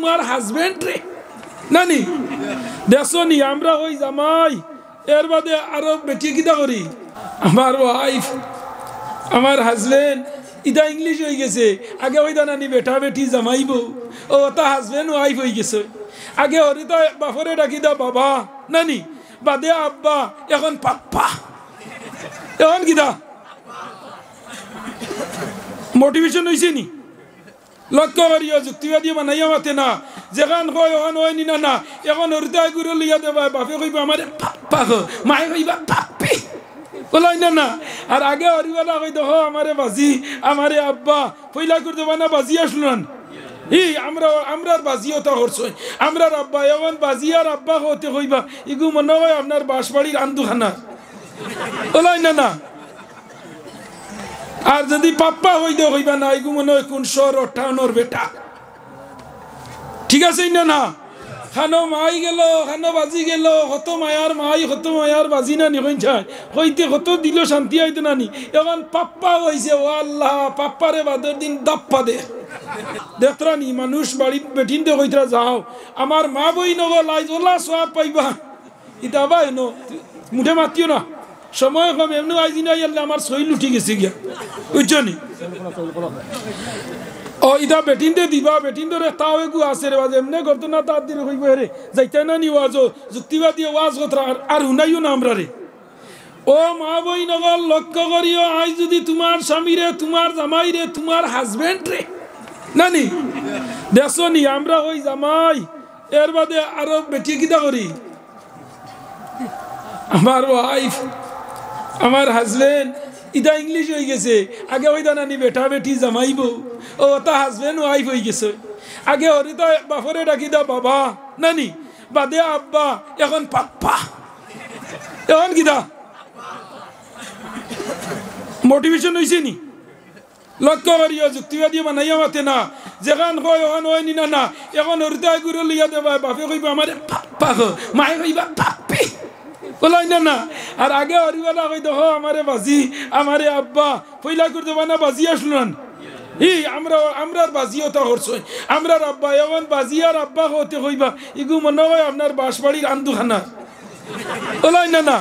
তোমার হাজবেন্ড রে নানি দেখো নি আমরা হই জামাই এর বাদে আরো বেটি কিটা করি আমার ওয়াইফ আমার হাজবেন্ড ইটা ইংলিশ হয়ে গেছে আগে ওই দানানি বেটা বেটি জামাইব ও তা হাজবেন্ড ওয়াইফ হয়ে গেছে আগে হরি তো বাফরে ডাকি দা বাবা নানি বাদে আব্বা এখন পাপ্পা এখন কিদা মোটিভেশন হয়েছে নি লক্ষ্য করি যুক্তিবাদী বানাইয়া মাতে না যেখান কয় ওখান হয় নি না এখন হৃদয় গুরু লিয়া দেবা বাপে কইব আমার পাক মায়ে কইবা পাপি ওলাই না না আর আগে হরিবালা কই দহ আমারে বাজি আমারে আব্বা পইলা করতে না বাজি আসলান ই আমরা আমরার বাজিওতা হরছই আমরার আব্বা এমন বাজি আর আব্বা হতে কইবা ইগু মনে হয় আপনার বাঁশবাড়ির আন্দুখানা ওলাই না না আর যদি পাপ্পা হইতে হইবা না এগু মনে হয় কোন শহর টাউনের বেটা ঠিক আছে না না খানো মাই গেল খানো বাজি গেল হত মায়ার মাই হত মায়ার বাজি না নি কইছাই হইতে কত দিল শান্তি হইতে নানি এখন পাপ্পা হইছে ও আল্লাহ পাপ্পারে বাদের দিন দাপ্পা দে দেখতরা নি মানুষ বাড়ির বেটিনতে কইতরা যাও আমার মা বই নগো লাই ওলা সোয়া পাইবা ইতা বা এনো মুঠে মাতিও না সময় কম এমনি আইজিন নাই আল্লাহ আমার সই লুটি গেছে গিয়া নি ও ইদা বেটিন দে দিবা বেটিন দরে তাও একু আছে রে বাজে এমনি করতো না তার দিন হইব রে যাইতে না নি ওয়াজ যুক্তিবাদী ওয়াজ কথা আর হুনাইও না আমরা রে ও মা বই নগর লক্ষ্য করিও আজ যদি তোমার স্বামী রে তোমার জামাই রে তোমার হাজবেন্ড রে নানি দেখো নি আমরা হই জামাই এর বাদে আরো বেটি কিটা করি আমার ওয়াইফ আমার হাজবেন্ড ইটা ইংলিশ হয়ে গেছে আগে ওই দানা নি বেটা বেটি জামাইব ও তা হাজবেন্ড ওয়াইফ হয়ে গেছে আগে হরি তো বাফরে ডাকি দা বাবা নানি বাদে আব্বা এখন পাপ্পা এখন কিদা মোটিভেশন হয়েছে নি লক্ষ্য করি যুক্তিবাদী বানাইয়া মাতে না যেখান কয় ওখান হয় নি না এখন হরিতাই গুরু লিয়া দেবা বাপে কইবা আমার পাপ্পা মায়ে কইবা পাপ্পি কলাই না না আর আগে হরিবালা কই দেখো আমারে বাজি আমারে আব্বা পয়লা করতে না বাজি আসলান ই আমরা আমরার আব্বা এমন বাজি আব্বা হইবা ইগু আন্দুখানা ওলাই না না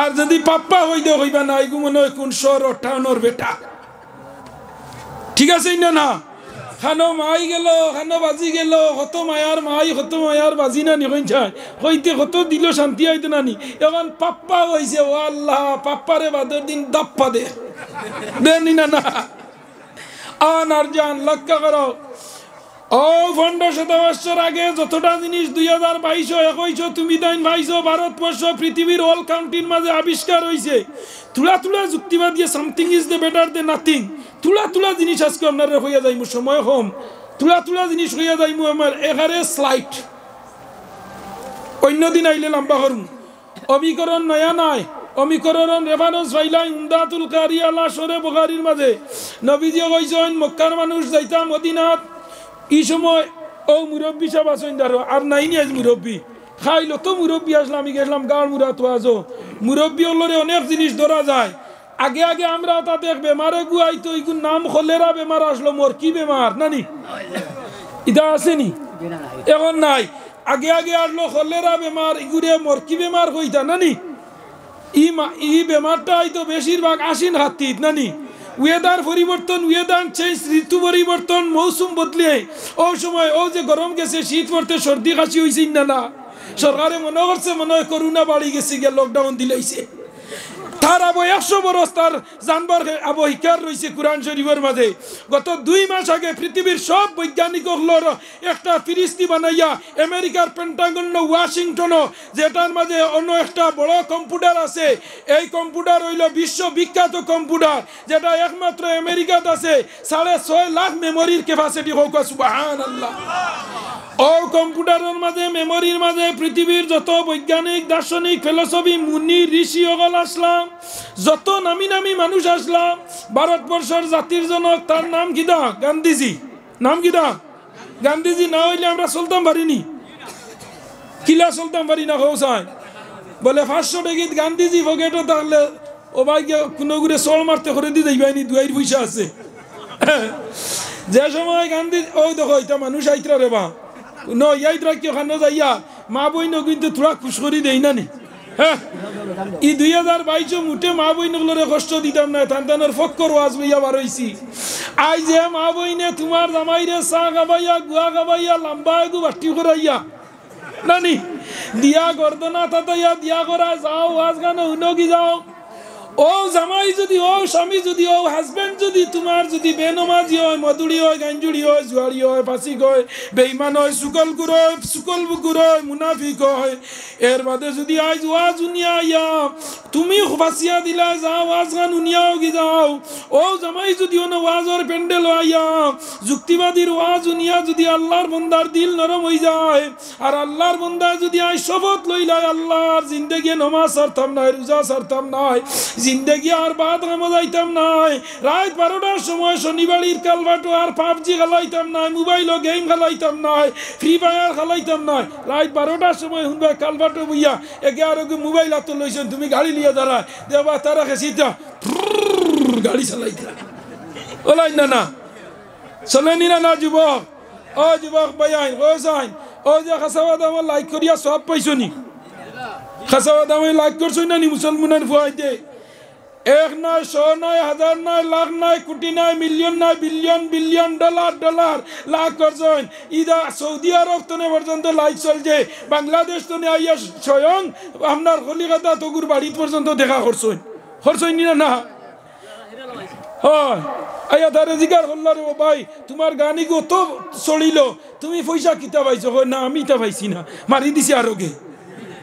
আর যদি পাপ্পা হইতে হইবা না ইগু মনে হয় কোন শহর টাউনের বেটা ঠিক আছে না না খানো মাই গেল খানো বাজি গেল হত মায়ার মাই হত মায়ার বাজি নানি কইনছাই হইতে হত দিল শান্তি হইতো নানি এখন পাপ্পা হইছে ও আল্লাহ পাপ্পারে বাদর দিন দাপ্পা দে দেনি না না আন আর যান লক্ষ্য করো ও ভণ্ড শত আগে যতটা জিনিস দুই হাজার বাইশ একইশ তুমি দাইন বাইশ ভারতবর্ষ পৃথিবীর অল কাউন্টির মাঝে আবিষ্কার হয়েছে তুলা তুলা যুক্তিবাদ দিয়ে something is the better the nothing তুলা তুলা জিনিস আজকে আপনারা হইয়া যাইমু সময় হোম তুলা তুলা জিনিস হইয়া যাইমু আমার এগারে স্লাইট দিন আইলে লম্বা করুন অমীকরণ নয়া নাই অমিকরণ রেফারেন্স পাইলাই উমদাতুল কারিয়ালা সরে বগারির মাঝে নবীজি কইছেন মক্কার মানুষ যাইতাম মদিনাথ এই সময় ও মুরব্বী সব আসেন ধরো আর নাই নি আজ মুরব্বী খাইলো তো মুরব্বী আসলাম আমি গেছিলাম গাঁড় মুরা তো আসো মুরব্বী হলরে অনেক জিনিস ধরা যায় আগে আগে আমরা তা দেখ বেমারে গুয়াই তো এইগুন নাম খলেরা বেমার আসলো মোর কি বেমার নানি ইটা আসেনি এখন নাই আগে আগে আসলো খলেরা বেমার ইগুরে মোর কি বেমার কইতা নানি ই বেমারটা হয়তো বেশিরভাগ আসিন হাতিত নানি ওয়েদার পরিবর্তন ওয়েদার চেঞ্জ ঋতু পরিবর্তন মৌসুম বদলে ও সময় ও যে গরম গেছে শীত পড়তে সর্দি কাশি হয়েছে না সরকারে মনে করছে মনে হয় করোনা বাড়ি গেছে গিয়ে লকডাউন দিলেছে তার আবু একশো বরস তার জানবার আবহিকার রয়েছে কোরআন শরীফের মাঝে গত দুই মাস আগে পৃথিবীর সব বৈজ্ঞানিক হলোর একটা ফিরিস্তি বানাইয়া আমেরিকার পেন্টাগন ওয়াশিংটন যেটার মাঝে অন্য একটা বড় কম্পিউটার আছে এই কম্পিউটার হইল বিশ্ব বিখ্যাত কম্পিউটার যেটা একমাত্র আমেরিকাত আছে সাড়ে ছয় লাখ মেমোরির ক্যাপাসিটি হোক আল্লাহ ও কম্পিউটারের মাঝে মেমোরির মাঝে পৃথিবীর যত বৈজ্ঞানিক দার্শনিক ফিলসফি মুনি ঋষি অগল আসলাম যত নামি নামি মানুষ আসলাম ভারতবর্ষের জাতির জনক তার নাম কিদা গান্ধীজি নাম কিদা গান্ধীজি না হইলে আমরা চলতাম পারিনি কিলা চলতাম পারি না হৌসায় বলে পাঁচশো টেকিত গান্ধীজি পকেটও তাহলে ও ভাই কোনো করে চল মারতে করে দিয়ে যাইবাই নি দুয়াই পয়সা আছে যে সময় গান্ধী ওই দেখো এটা মানুষ আইত্রা রে বা ন ইয়াইত রাখিও খান যাইয়া মা বইন কিন্তু তোরা খুশ করি দেই না নি ই দুই হাজার বাইশে মুঠে মা বইনগুলোরে কষ্ট দিতাম না তান্তানোর ফক্কর ওয়াজ লইয়া বার হইছি আই যে মা বইনে তোমার জামাইরে চা গাবাইয়া গুয়া গাবাইয়া লম্বা গু বাটি করাইয়া নানি দিয়া গর্দনা তাতাইয়া দিয়া করা যাও আজ গান উনগি যাও ও জামাই যদি ও স্বামী যদি ও হাজবেন্ড যদি তোমার যদি বেনমাজি হয় মধুরি হয় গাঞ্জুড়ি হয় জুয়ারি হয় পাচি গয় বেইমান হয় সুকল গুর হয় সুকল বুকুর হয় মুনাফিক হয় এর বাদে যদি আজ ওয়া জুনিয়া ইয়া তুমি হুবাসিয়া দিলা যাও আজগান উনিয়াও গি যাও ও জামাই যদি ও ওয়াজর প্যান্ডেল আইয়া যুক্তিবাদীর ওয়াজ উনিয়া যদি আল্লাহর বন্দার দিল নরম হই যায় আর আল্লাহর বন্দা যদি আই শপথ লইলাই আল্লাহর জিন্দেগি নমাজ সারতাম নাই রোজা সারতাম নাই জিন্দেগি আর বাদ নামাজ আইতাম নাই রাত বারোটার সময় শনিবারির কালবাটো আর পাবজি খেলাইতাম নাই মোবাইলও গেম খেলাইতাম নাই ফ্রি ফায়ার খেলাইতাম নাই রাত বারোটার সময় শুনবা কালবাটো বইয়া একে আর মোবাইল হাতে লইছেন তুমি গাড়ি لیا دارا دے با تارا خیسی تیا گاڑی سلائی تیا اولائی نانا سلائی نینا جبا او جبا بیا ہیں غوز آئیں او جا خسوا دا ہوں لائک کر یا سواب پیسو نی خسوا دا ہوں لائک کر سوئی نانی مسلمان فوائد دے এক নয় শ নয় হাজার নয় লাখ নয় কোটি নয় মিলিয়ন নয় billion billion dollar dollar lakh অর্জন ইদা সৌদি আরব তো পর্যন্ত লাইফ চলছে বাংলাদেশ তো আইয়া স্বয়ং আপনার কলিকাতা তগুর বাড়ি পর্যন্ত দেখা করছেন করছেন না না হয় আইয়া তারে জিগার হল্লা ভাই তোমার গানি কত চলিল তুমি পয়সা কিতা পাইছো না আমি তা পাইছি না মারি দিছি আরোগে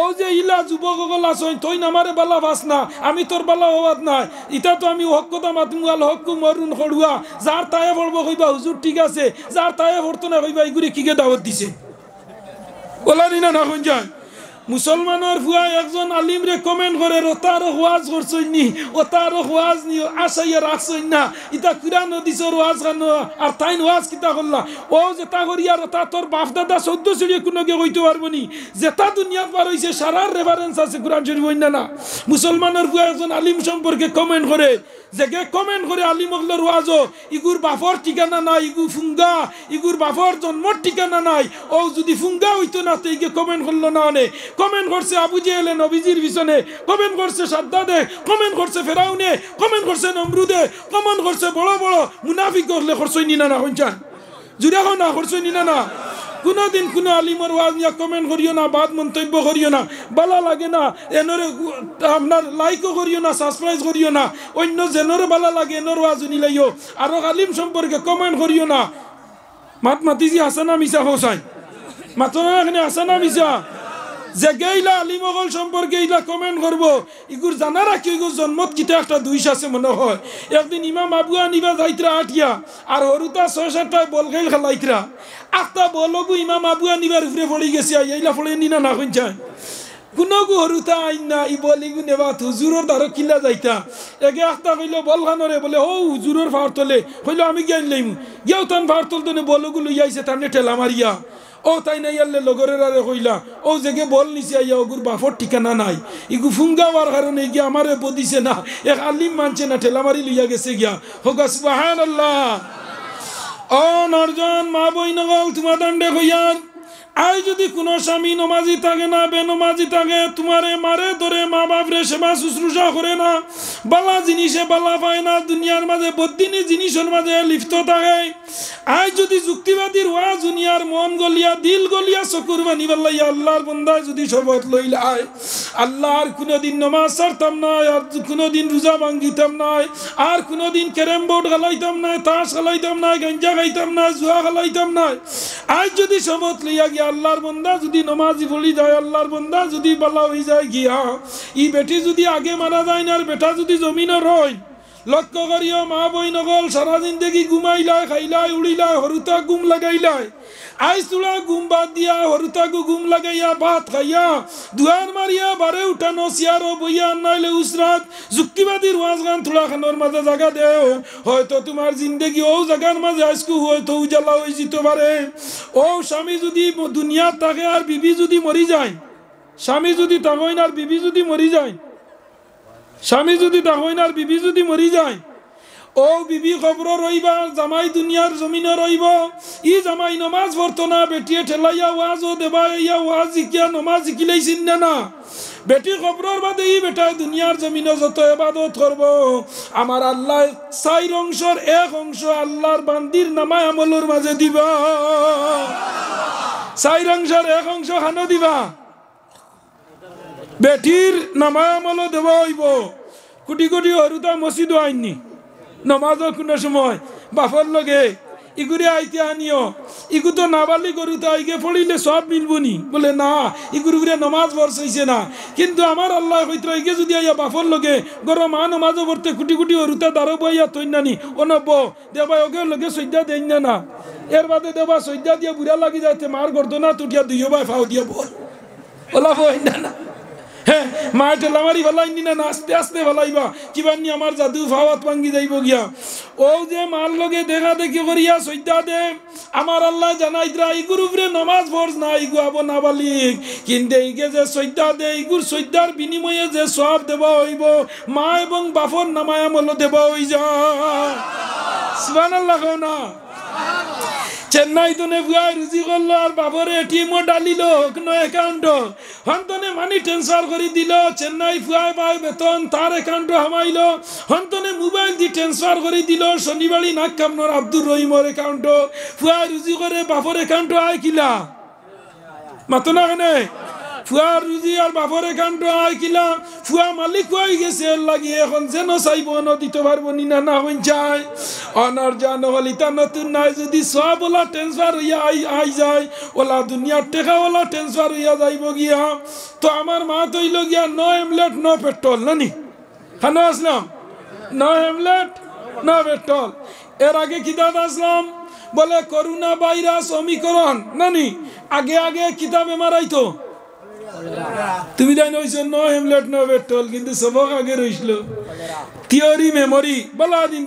ও যে ইলা যুবকগল আসই তুই নামারে বালা ভাস না আমি তোর বালা হওয়াত নাই ইটা তো আমি হক কথা মাতিম আল হক মরুন সরুয়া যার তায়ে ভরবো কইবা হুজুর ঠিক আছে যার তায়ে ভরতো না কইবা এগুলি কিকে দাওয়াত দিছে ওলা না না যায় মুসলমানের ভুয়া একজন আলিম রে কমেন্ট করে তার হওয়াজ করছই নি তার হওয়াজ নি আশাইয়া রাখছই না ইতা কুরান দিছর ওয়াজ খান আর তাইন ওয়াজ কিতা করলা ও জেতা করিয়া তা তোর বাপ দাদা সদ্য সিঁড়ি কোনো কে কইতে পারবো নি জেতা দুনিয়ার পার হয়েছে সারার রেফারেন্স আছে কুরআন শরীফ না না মুসলমানের ভুয়া একজন আলিম সম্পর্কে কমেন্ট করে যে কে কমেন্ট করে আলিম অগলর ওয়াজ ইগুর বাপর ঠিকানা নাই ইগু ফুঙ্গা ইগুর বাপর জন্মর ঠিকানা নাই ও যদি ফুঙ্গা হইতো না তো ইগে কমেন্ট করলো না অনেক কমেন্ট করছে আবু জেহেলে নবীজির পিছনে কমেন্ট করছে সাদ্দাদে কমেন্ট করছে ফেরাউনে কমেন্ট করছে নমরুদে কমেন্ট করছে বড় বড় মুনাফিক করলে খরচই নিনা না হইছান জুড়ে হো না খরচই নিনা না কোনোদিন কোনো আলিমর ওয়াজ নিয়ে কমেন্ট করিও না বাদ মন্তব্য করিও না বালা লাগে না এনরে আপনার লাইকও করিও না সাবস্ক্রাইব করিও না অন্য যেনরে বালা লাগে এনর ওয়াজ লাইও আরও আলিম সম্পর্কে কমেন্ট করিও না মাত মাতিজি আসানা মিশা হোসাই মাতনা এখানে আসানা মিশা যে গেইলা আলিমগল সম্পর্কে এইলা কমেন্ট করব ইগুর জানা রাখি ইগুর জন্মত কিতা একটা দুইশ আছে মনে হয় একদিন ইমাম আবু আনিবা যাইতরা আটিয়া আর হরুতা ছয় সাতটায় বল গেইল খেলাইতরা আটটা বলগু ইমাম আবু আনিবার উপরে পড়ে গেছে এইলা পড়ে নিনা না কইন কোনগু হরুতা আইন না ই বলিগু নেবা হুজুরর দ্বারা কিলা যাইতা একে আখতা কইল খানরে বলে ও হুজুরর তোলে কইল আমি জ্ঞান লইম গেও তান তোল তনে বলগু লইয়াইছে তানে ঠেলা মারিয়া ও তাই নাই আল্লে লগরের আরে কইলা ও জেগে বল নিছে আইয়া ওগুর বাফর ঠিকানা নাই ইগু ফুঙ্গাওয়ার কারণে গিয়া আমারে বদিছে না এক আলিম মানছে না ঠেলামারি লইয়া গেছে গিয়া হোগা সুবাহান আল্লাহ ও নরজন মা বই নগল তোমার দণ্ডে কইয়ার আই যদি কোনো স্বামী নমাজি থাকে না বেনমাজি থাকে তোমারে মারে ধরে মা রে সেবা শুশ্রূষা করে না বালা জিনিসে বালা পায় না দুনিয়ার মাঝে বদিনী জিনিসের মাঝে লিপ্ত থাকে আজ যদি যুক্তিবাদীর ওয়া জুনিয়ার মন গলিয়া দিল গলিয়া চকুর মানি বাল্লাই আল্লাহর বন্দায় যদি শপথ লইল আয় আল্লাহর কোনোদিন নমাজ ছাড়তাম নাই আর কোনোদিন রোজা ভাঙ্গিতাম নাই আর কোনোদিন ক্যারেম বোর্ড খেলাইতাম নাই তাস খেলাইতাম নাই গাঞ্জা খাইতাম নাই জুয়া খেলাইতাম নাই আজ যদি শপথ লইয়া গিয়া আল্লাহর বন্দা যদি নমাজি বলি যায় আল্লাহর বন্দা যদি বলা হয়ে যায় গিয়া ই বেটি যদি আগে মারা যায় না আর বেটা যদি জমিনও রয় লক্ষ্য করিও মা বই নগল সারা জিন্দগি ঘুমাইলাই খাইলাই উড়িলাই হরুতা গুম লাগাইলাই আই চুলা গুম বাদ দিয়া হরুতাকু গুম লাগাইয়া ভাত খাইয়া দুয়ার মারিয়া বারে উঠানো সিয়ার বইয়া নাইলে উসরাত যুক্তিবাদী ওয়াজ গান থোড়া খানোর মাঝে জাগা দে হয়তো তোমার জিন্দগি ও জাগার মাঝে আইসকু হয়তো উজালা হয়ে যেতে পারে ও স্বামী যদি দুনিয়া থাকে আর বিবি যদি মরি যায় স্বামী যদি তাকইন আর বিবি যদি মরি যায় স্বামী যদি দেখেন আর বিবি যদি মরি যায় ও বিবি খবর রইবা জামাই দুনিয়ার জমিনে রইব ই জামাই নমাজ বর্তনা বেটিয়ে ঠেলাইয়া ওয়াজ ও দেবা ইয়া ওয়াজ শিকিয়া নমাজ শিখিলেইছিন না না বেটি খবরের বাদে ই বেটায় দুনিয়ার জমিনে যত এবাদত করব আমার আল্লাহ চাই অংশর এক অংশ আল্লাহর বান্দির নামায় আমলর মাঝে দিবা চাই অংশর এক অংশ খানো দিবা বেটির নামায়ামল দেওয়া হইব কোটি কোটি হরুতা মসজিদ আইননি নমাজ কোনো সময় বাফর লগে ইগুরে আইতে আনিও ইগু তো নাবালি গরু তো আইগে পড়িলে সব মিলবনি বলে না ইগুরু গুরে নমাজ বর্ষাইছে না কিন্তু আমার আল্লাহ হইতে আইগে যদি আইয়া বাফর লগে গর মা নমাজও পড়তে কুটি কুটি অরুতা দাঁড়ো বইয়া তৈনানি অনব্য দেবাই ওকে লগে সৈদ্যা দেন না না এর বাদে দেবা সৈদ্যা দিয়ে বুড়া লাগি যাইতে মার গর্দনা তুটিয়া দুইও বাই ফাও দিয়ে বল ওলা বই না না হ্যাঁ মায়ের লামারি নি না আস্তে আস্তে ভালাইবা কিবার নি আমার জাদু ভাওয়াত ভাঙ্গি যাইব গিয়া ও যে মার লগে দেখা দেখি করিয়া সৈদ্যা দে আমার আল্লাহ জানাই দ্রা এই গুরুবরে নমাজ ফরজ না এই গুয়াবো না বালি কিন্তু এইকে যে সৈদ্যা দে এই গুর সৈদ্যার বিনিময়ে যে সব দেওয়া হইব মা এবং বাফর নামায়ামল দেওয়া হই যা সুবহানাল্লাহ না চেন্নাই তনে ভুয়া রুজি করলো আর বাবরে ও ডালিল কোনো অ্যাকাউন্ট হন্তনে মানি ট্রান্সফার করে দিল চেন্নাই ফুয়ায় পায় বেতন তার অ্যাকাউন্ট হামাইল হন্তনে মোবাইল দিয়ে ট্রান্সফার করে দিল শনিবারই নাক কামনর আব্দুর রহিমর অ্যাকাউন্ট ফুয়া রুজি করে বাপর অ্যাকাউন্ট আয় কিলা মাতো না কেনে ফুয়ার যদি আর বাপরে এখানট আইকিলা কিলা ফুয়া মালিক হয়ে গেছে লাগি এখন যেন চাইব ন দিতে পারবো নি না না হইন চাই অনার যা হলি তা নতুন নাই যদি সব ওলা ট্রান্সফার হইয়া আই আই যায় ওলা দুনিয়ার টেকা ওলা ট্রান্সফার হইয়া যাইব গিয়া তো আমার মা তৈল গিয়া ন এমলেট ন পেট্রোল নানি খানো আসলাম ন এমলেট ন পেট্রোল এর আগে কিতাব আসলাম বলে করোনা ভাইরাস অমিকরণ নানি আগে আগে কিতাবে মারাইতো তুমি জানো ওই জন্য হেমলেট নো পেট্রোল কিন্তু সবক আগে রইছিল থিওরি মেমরি বলা দিন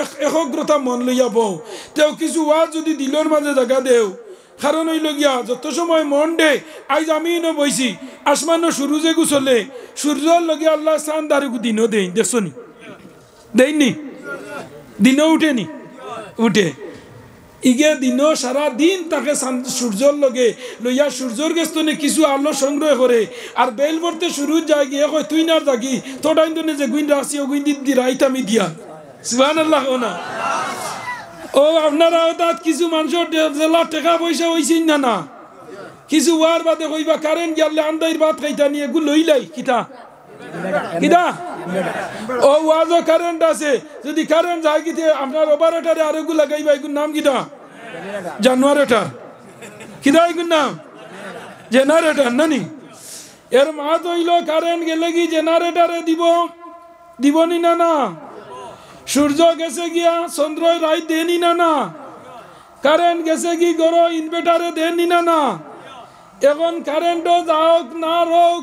একগ্রতা মন লইয়া বউ তেও কিছু ওয়াজ যদি দিলর মাঝে জায়গা দেও কারণ হইল গিয়া যত সময় মন দে আজ আমি ন বইছি আসমানো সূর্য যে গুছলে সূর্যর লগে আল্লাহ সান দারে দিনও দেই দেখছো নি দেয়নি দিনও উঠেনি উঠে ইগে দিন সারা দিন তাকে সূর্যর লগে লইয়া সূর্যর গেস্তনে কিছু আলো সংগ্রহ করে আর বেল বর্তে শুরু যায় গিয়ে কয় তুই না থাকি তোটাই তোনে যে গুইন রাশি ও গুইন দিদি রাইত আমি দিয়া সুবান আল্লাহ না ও আপনারা তাত কিছু মানুষের জেলা টাকা পয়সা হয়েছে না না কিছু ওয়ার বাদে হইবা কারেন্ট গেলে আন্দাইর বাদ খাইতা নিয়ে এগুলো লইলাই কিতা কিতা ও ওয়াজও কারেন্ট আছে যদি কারেন্ট যায় গিয়ে আপনার অপারেটারে আরেকগুলো লাগাইবা এগুন নাম কিটা জানুয়ারেটার কিনা এগুন নাম জেনারেটার নানি এর মা তৈল কারেন্ট গেলে কি জেনারেটারে দিব দিবনি না না সূর্য গেছে গিয়া চন্দ্র রায় দেনি না না কারেন্ট গেছে কি গরো ইনভার্টারে দেনি না না এখন কারেন্টও যাওক না রোক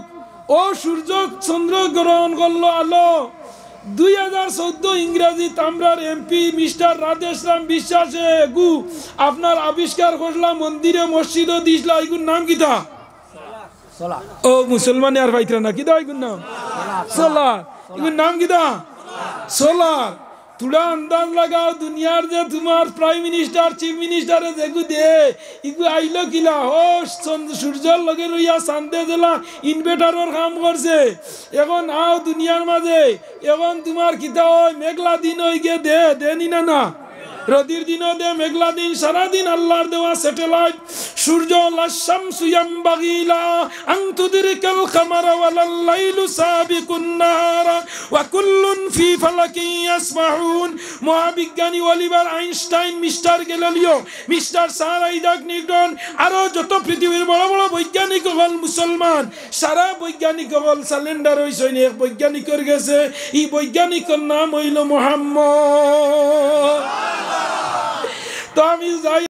ও সূর্য চন্দ্র গ্রহণ করলো আলো দুই হাজার চোদ্দ ইংরেজি তামরার এমপি মিস্টার রাম বিশ্বাসে গু আপনার আবিষ্কার করলাম মন্দিরে মসজিদও দিসলা এগুর নাম কিতা ও মুসলমান আর ভাইতরা না কিতা এগুর নাম সোলার এগুর নাম কিতা সোলার थोड़ा अंदाज लगाओ दुनियार जे तुम्हार प्राइम मिनिस्टर चीफ मिनिस्टर जेगु दे इगु आइलो किला हो সূর্যর লগে রইয়া সান্দে জেলা ইনভার্টারের কাম করছে এখন আও দুনিয়ার মাঝে এখন তোমার কিতা হয় মেঘলা দিন হই দে দেনি না না রদির দিন দে মেঘলা দিন সারাদিন আল্লাহর দেওয়া স্যাটেলাইট সূর্য লাশাম সুয়াম বাগিলা আংতুদিরিকাল খামারা ওয়ালাল লাইলু সাবিকুন নাহারা ওয়া কুল্লুন ফি ফালাকিন ইয়াসমাহুন মহাবিজ্ঞানী Oliver Einstein mister Galileo mister sir Isaac Newton আরো যত পৃথিবীর বড় বড় বৈজ্ঞানিক হল মুসলমান সারা বৈজ্ঞানিক হল স্যালেন্ডার নি এক বৈজ্ঞানিকের গেছে এই বৈজ্ঞানিকর নাম হইল মোহাম্মদ Tome os olhos.